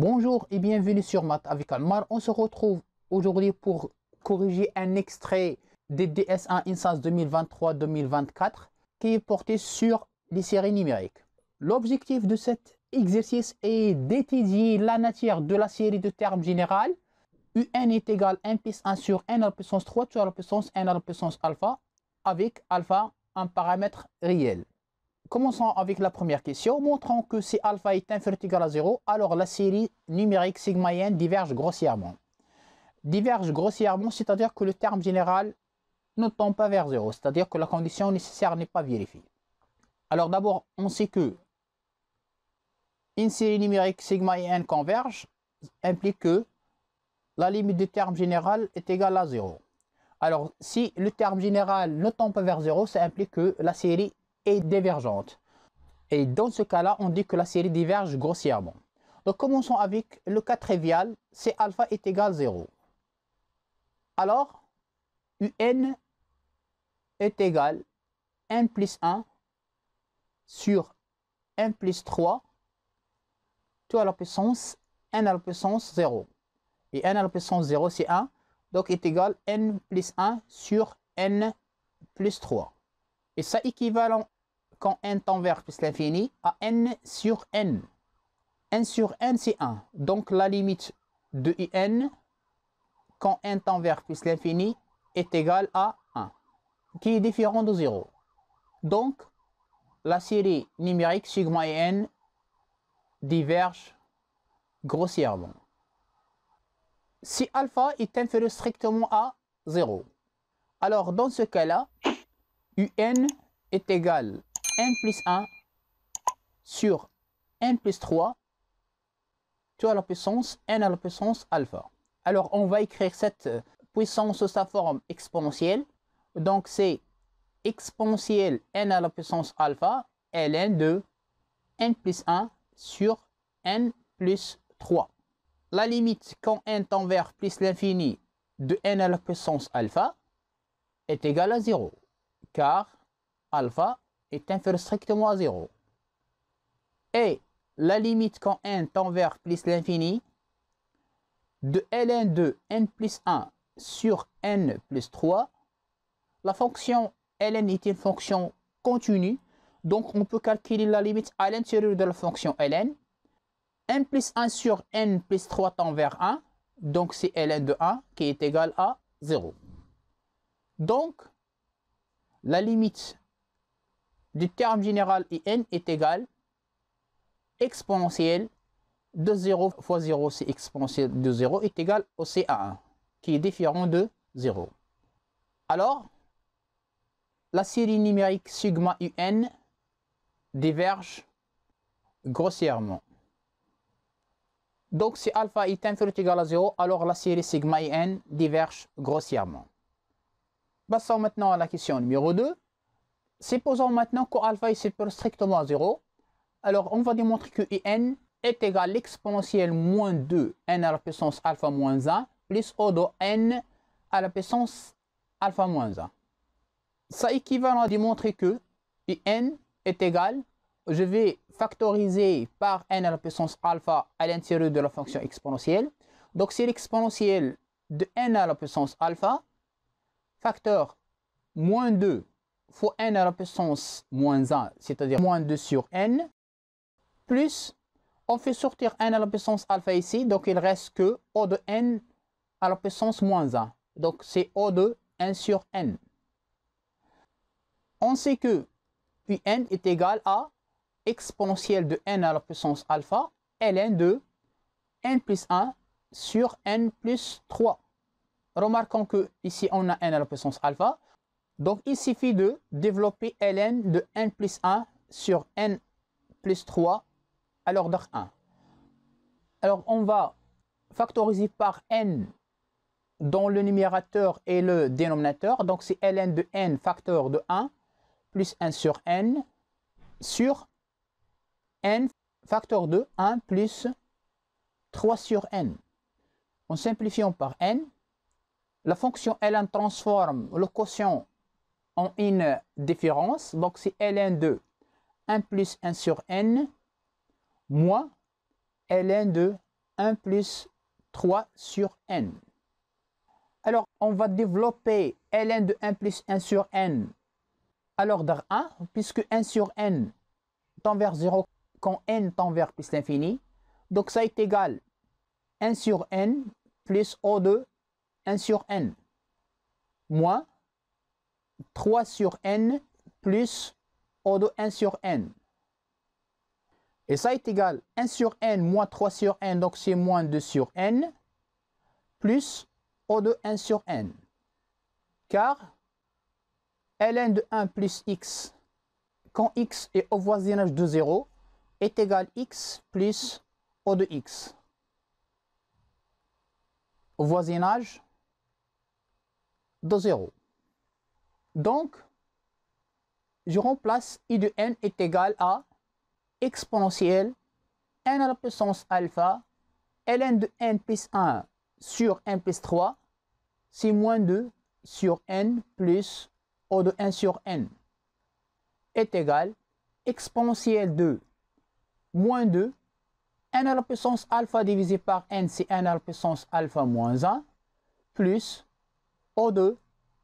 Bonjour et bienvenue sur Math avec Almar. On se retrouve aujourd'hui pour corriger un extrait des DS1 Instance 2023-2024 qui est porté sur les séries numériques. L'objectif de cet exercice est d'étudier la nature de la série de termes général UN est égal 1 plus 1 sur n à la puissance 3 sur la puissance n à la puissance alpha avec alpha un paramètre réel. Commençons avec la première question. Montrons que si alpha est inférieur à 0, alors la série numérique n diverge grossièrement. Diverge grossièrement, c'est-à-dire que le terme général ne tombe pas vers 0, c'est-à-dire que la condition nécessaire n'est pas vérifiée. Alors d'abord, on sait que une série numérique sigma n converge implique que la limite du terme général est égale à 0. Alors si le terme général ne tombe pas vers 0, ça implique que la série est divergente. Et dans ce cas-là, on dit que la série diverge grossièrement. Donc commençons avec le cas trivial, c'est alpha est égal 0. Alors, un est égal n 1 plus 1 sur 1 plus 3, tout à la puissance 1 à la puissance 0. Et n à la puissance 0, c'est 1, donc est égal n plus 1 sur n plus 3. Et ça équivalent quand n tend vers l'infini à n sur n. n sur n, c'est 1. Donc la limite de n quand n tend vers plus l'infini est égale à 1, qui est différent de 0. Donc, la série numérique sigma et n diverge grossièrement. Si alpha est inférieur strictement à 0, alors dans ce cas-là, un est égal à n plus 1 sur n plus 3 tout à la puissance n à la puissance alpha. Alors on va écrire cette puissance sous sa forme exponentielle. Donc c'est exponentielle n à la puissance alpha ln de n plus 1 sur n plus 3. La limite quand n tend vers plus l'infini de n à la puissance alpha est égale à 0 car alpha est inférieur strictement à 0. Et la limite quand n tend vers plus l'infini de ln de n plus 1 sur n plus 3, la fonction ln est une fonction continue, donc on peut calculer la limite à l'intérieur de la fonction ln. n plus 1 sur n plus 3 tend vers 1, donc c'est ln de 1 qui est égal à 0. Donc, la limite du terme général IN est égale exponentielle de 0 fois 0, c'est exponentielle de 0, est égale au CA1, qui est différent de 0. Alors, la série numérique sigma UN diverge grossièrement. Donc si alpha est inférieur égal à 0, alors la série sigma n diverge grossièrement. Passons maintenant à la question numéro 2. Supposons maintenant que alpha est supérieur strictement 0. Alors, on va démontrer que in est égal à l'exponentielle moins 2 n à la puissance alpha moins 1 plus O de n à la puissance alpha moins 1. Ça équivaut à démontrer que n est égal, je vais factoriser par n à la puissance alpha à l'intérieur de la fonction exponentielle. Donc, c'est l'exponentielle de n à la puissance alpha Facteur moins 2 fois n à la puissance moins 1, c'est-à-dire moins 2 sur n, plus on fait sortir n à la puissance alpha ici, donc il reste que O de n à la puissance moins 1. Donc c'est O de 1 sur n. On sait que n est égal à exponentielle de n à la puissance alpha ln de n plus 1 sur n plus 3. Remarquons que ici on a n à la puissance alpha. Donc il suffit de développer ln de n plus 1 sur n plus 3 à l'ordre 1. Alors on va factoriser par n dans le numérateur et le dénominateur. Donc c'est ln de n facteur de 1 plus 1 sur n sur n facteur de 1 plus 3 sur n. En simplifiant par n, la fonction ln transforme le quotient en une différence. Donc, c'est ln de 1 plus 1 sur n moins ln de 1 plus 3 sur n. Alors, on va développer ln de 1 plus 1 sur n à l'ordre 1, puisque 1 sur n tend vers 0 quand n tend vers plus l'infini. Donc, ça est égal 1 sur n plus O 2 1 sur n moins 3 sur n plus O de 1 sur n. Et ça est égal 1 sur n moins 3 sur n, donc c'est moins 2 sur n, plus O de 1 sur n. Car ln de 1 plus x, quand x est au voisinage de 0, est égal x plus O de x. Au voisinage de 0. Donc, je remplace i de n est égal à exponentielle n à la puissance alpha ln de n plus 1 sur n plus 3, c'est moins 2 sur n plus O de 1 sur n est égal exponentielle de moins 2 n à la puissance alpha divisé par n c'est n à la puissance alpha moins 1 plus O2,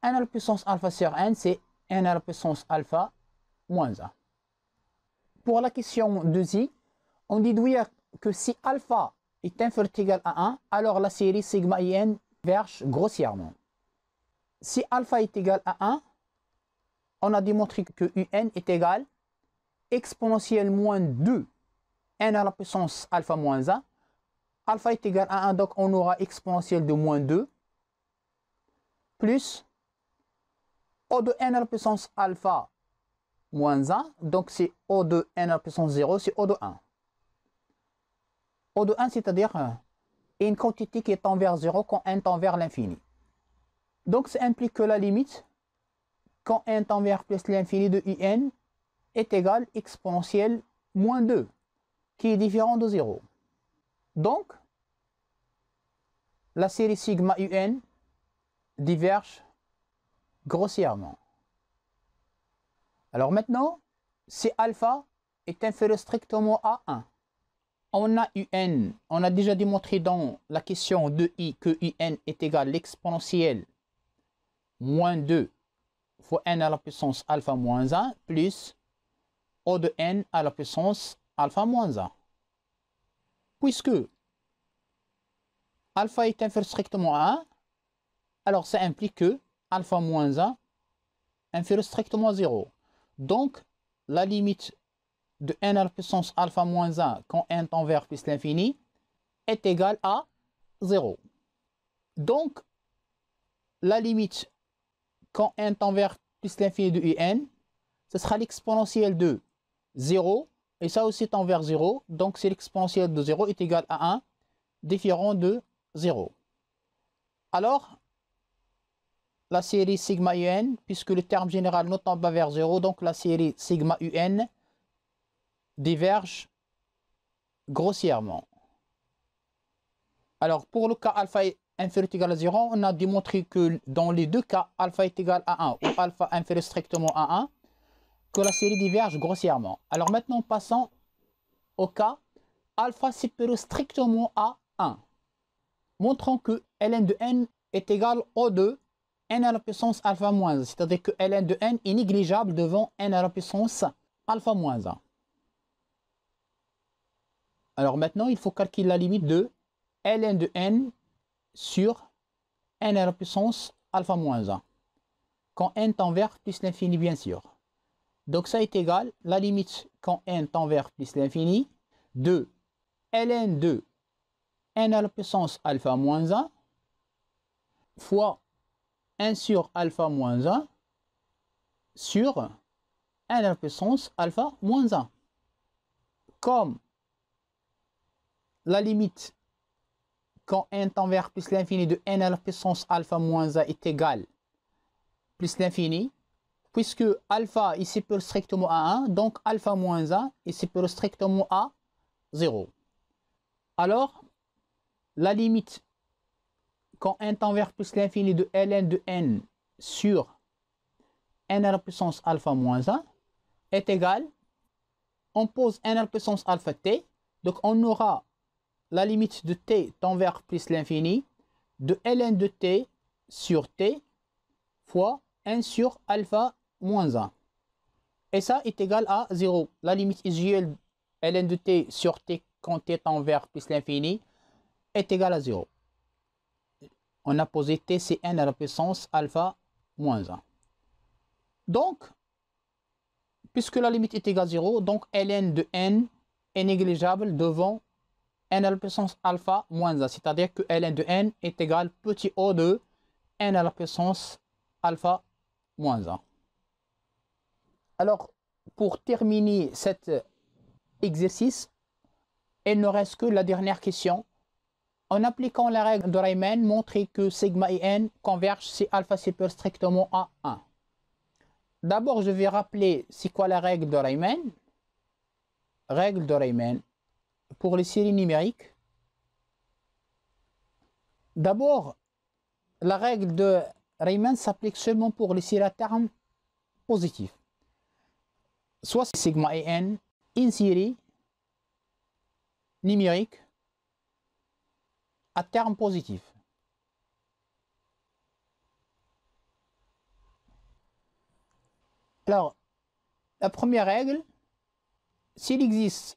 n à la puissance alpha sur n, c'est n à la puissance alpha moins 1. Pour la question 2i, on déduit que si alpha est inférieur à 1, alors la série sigma n verge grossièrement. Si alpha est égal à 1, on a démontré que un est égal exponentielle moins 2, n à la puissance alpha moins 1. Alpha est égal à 1, donc on aura exponentielle de moins 2 plus O de n à la puissance alpha moins 1. Donc c'est O de n à la puissance 0, c'est O de 1. O de 1, c'est-à-dire euh, une quantité qui tend vers 0 quand n tend vers l'infini. Donc ça implique que la limite, quand n tend vers plus l'infini de Un est égale exponentielle moins 2, qui est différent de 0. Donc, la série sigma un diverge grossièrement. Alors maintenant, si alpha est inférieur strictement à 1, on a un, on a déjà démontré dans la question de i que un est égal à l'exponentielle moins 2 fois n à la puissance alpha moins 1 plus O de n à la puissance alpha moins 1. Puisque alpha est inférieur strictement à 1, alors ça implique que alpha moins 1 inférieur strictement à 0. Donc, la limite de n à la puissance alpha moins 1 quand n tend vers plus l'infini est égale à 0. Donc, la limite quand n tend vers plus l'infini de un, ce sera l'exponentielle de 0, et ça aussi tend vers 0, donc c'est l'exponentielle de 0 est égal à 1, différent de 0. Alors, la série sigma UN, puisque le terme général ne pas vers 0, donc la série sigma UN diverge grossièrement. Alors, pour le cas alpha inférieur égal à 0, on a démontré que dans les deux cas, alpha est égal à 1 ou alpha inférieur strictement à 1, que la série diverge grossièrement. Alors maintenant, passons au cas alpha supérieur strictement à 1, montrant que ln de n est égal au 2 n à la puissance alpha moins c'est-à-dire que ln de n est négligeable devant n à la puissance alpha moins 1. Alors maintenant, il faut calculer la limite de ln de n sur n à la puissance alpha moins 1. Quand n tend vers plus l'infini, bien sûr. Donc ça est égal la limite quand n tend vers plus l'infini de ln de n à la puissance alpha moins 1 fois 1 sur alpha moins 1 sur n à la puissance alpha moins 1. Comme la limite quand n tend vers plus l'infini de n à la puissance alpha moins 1 est égale plus l'infini, puisque alpha ici peut strictement à 1, donc alpha moins 1 ici peut strictement à 0. Alors, la limite quand n tend vers plus l'infini de ln de n sur n à la puissance alpha moins 1 est égal, on pose n à la puissance alpha t, donc on aura la limite de t tend vers plus l'infini de ln de t sur t fois n sur alpha moins 1. Et ça est égal à 0. La limite de ln de t sur t quand t tend vers plus l'infini est égale à 0 on a posé TCN à la puissance alpha moins 1. Donc, puisque la limite est égale à 0, donc ln de n est négligeable devant n à la puissance alpha moins 1, c'est-à-dire que ln de n est égal petit o de n à la puissance alpha moins 1. Alors, pour terminer cet exercice, il ne reste que la dernière question en appliquant la règle de Riemann, montrez que sigma et n convergent si alpha super strictement à 1. D'abord, je vais rappeler c'est quoi la règle de Riemann. Règle de Riemann pour les séries numériques. D'abord, la règle de Riemann s'applique seulement pour les séries à terme positif. Soit sigma et n, une série numérique à terme positif. Alors, la première règle, s'il existe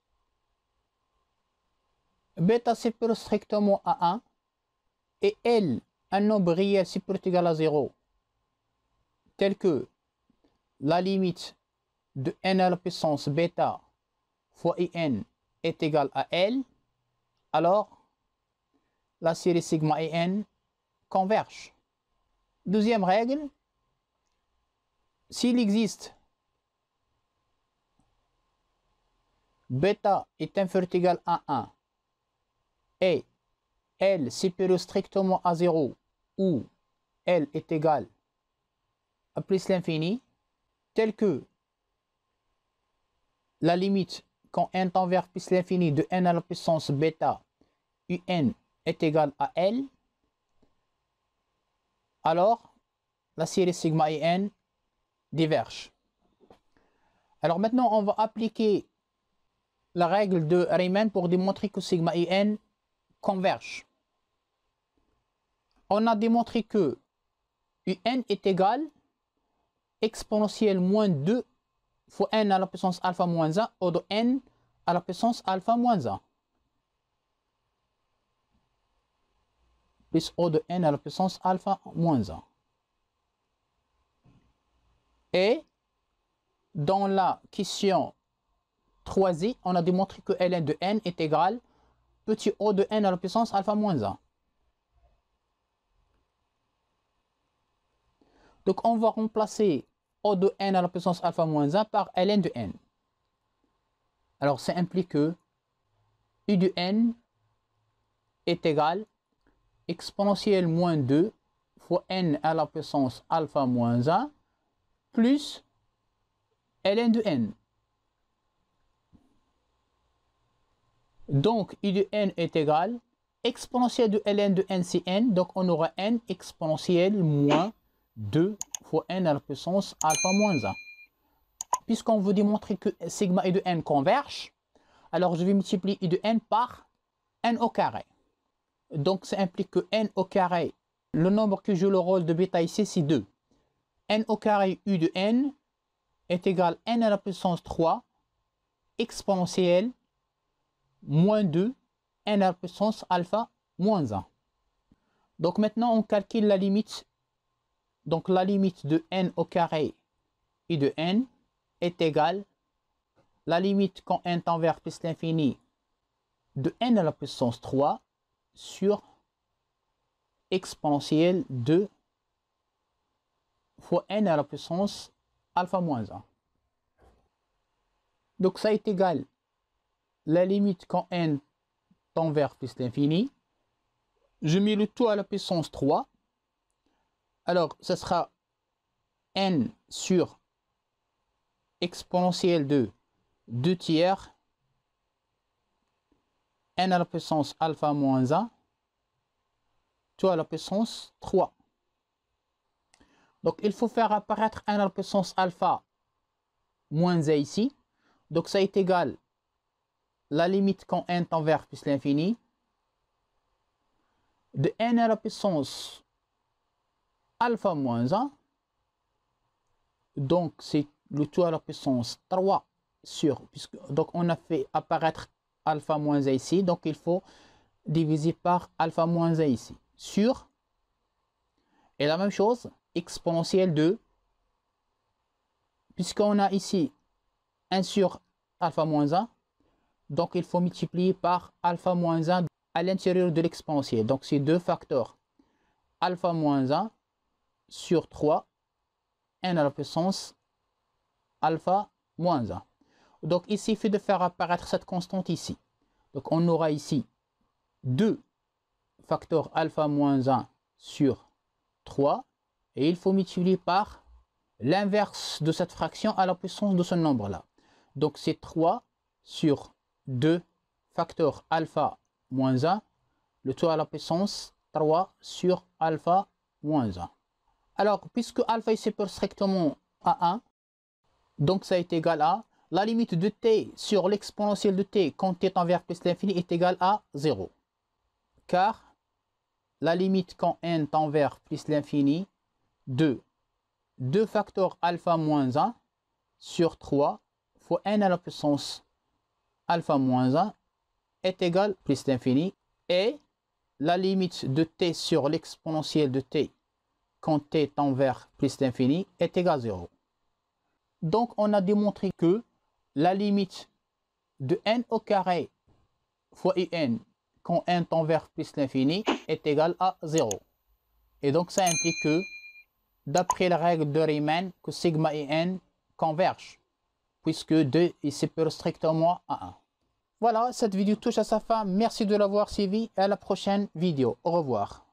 bêta supérieur strictement à 1 et L, un nombre réel supérieur égal à 0, tel que la limite de n à la puissance bêta fois in est égal à L, alors la série sigma et n convergent. Deuxième règle, s'il existe bêta est inférieur égal à 1 et L supérieur strictement à 0 ou L est égal à plus l'infini, tel que la limite quand n tend vers plus l'infini de n à la puissance bêta un est égal à L, alors la série sigma et n diverge. Alors maintenant, on va appliquer la règle de Riemann pour démontrer que sigma et n convergent. On a démontré que un est égal exponentielle moins 2 fois n à la puissance alpha moins 1 au de n à la puissance alpha moins 1. plus O de n à la puissance alpha moins 1. Et dans la question 3i, on a démontré que ln de n est égal petit o de n à la puissance alpha moins 1. Donc on va remplacer o de n à la puissance alpha moins 1 par ln de n. Alors ça implique que u de n est égal exponentielle moins 2 fois n à la puissance alpha moins 1 plus ln de n. Donc, i de n est égal exponentielle de ln de n, c'est n. Donc, on aura n exponentielle moins 2 fois n à la puissance alpha moins 1. Puisqu'on veut démontrer que sigma i de n converge, alors je vais multiplier i de n par n au carré. Donc, ça implique que n au carré, le nombre que joue le rôle de bêta ici, c'est 2. n au carré u de n est égal à n à la puissance 3 exponentielle moins 2 n à la puissance alpha moins 1. Donc maintenant, on calcule la limite. Donc la limite de n au carré u de n est égale à la limite quand n tend vers plus l'infini de n à la puissance 3 sur exponentielle de fois n à la puissance alpha moins 1. Donc ça est égal la limite quand n tend vers plus l'infini. Je mets le tout à la puissance 3. Alors ça sera n sur exponentielle de 2 tiers 1 à la puissance alpha moins 1, tout à la puissance 3. Donc, il faut faire apparaître 1 à la puissance alpha moins 1 ici. Donc, ça est égal à la limite quand n tend vers plus l'infini de n à la puissance alpha moins 1. Donc, c'est le tout à la puissance 3 sur... Puisque, donc, on a fait apparaître alpha moins 1 ici. Donc, il faut diviser par alpha moins 1 ici sur, et la même chose, exponentielle de, puisqu'on a ici 1 sur alpha moins 1, donc il faut multiplier par alpha moins 1 à l'intérieur de l'exponentielle. Donc c'est deux facteurs, alpha moins 1 sur 3, n à la puissance alpha moins 1. Donc il suffit de faire apparaître cette constante ici. Donc on aura ici 2 facteur alpha moins 1 sur 3. Et il faut multiplier par l'inverse de cette fraction à la puissance de ce nombre-là. Donc c'est 3 sur 2 facteur alpha moins 1, le tout à la puissance 3 sur alpha moins 1. Alors, puisque alpha est strictement à 1, donc ça est égal à la limite de t sur l'exponentielle de t quand t tend vers plus l'infini est égale à 0. Car la limite quand n tend vers plus l'infini de 2 facteurs alpha moins 1 sur 3 fois n à la puissance alpha moins 1 est égale plus l'infini et la limite de t sur l'exponentielle de t quand t tend vers plus l'infini est égale à 0. Donc on a démontré que la limite de n au carré fois un quand n tend vers plus l'infini est égale à 0. Et donc ça implique que, d'après la règle de Riemann, que sigma et n convergent, puisque 2 est supérieur strictement à 1. Voilà, cette vidéo touche à sa fin. Merci de l'avoir suivi et à la prochaine vidéo. Au revoir.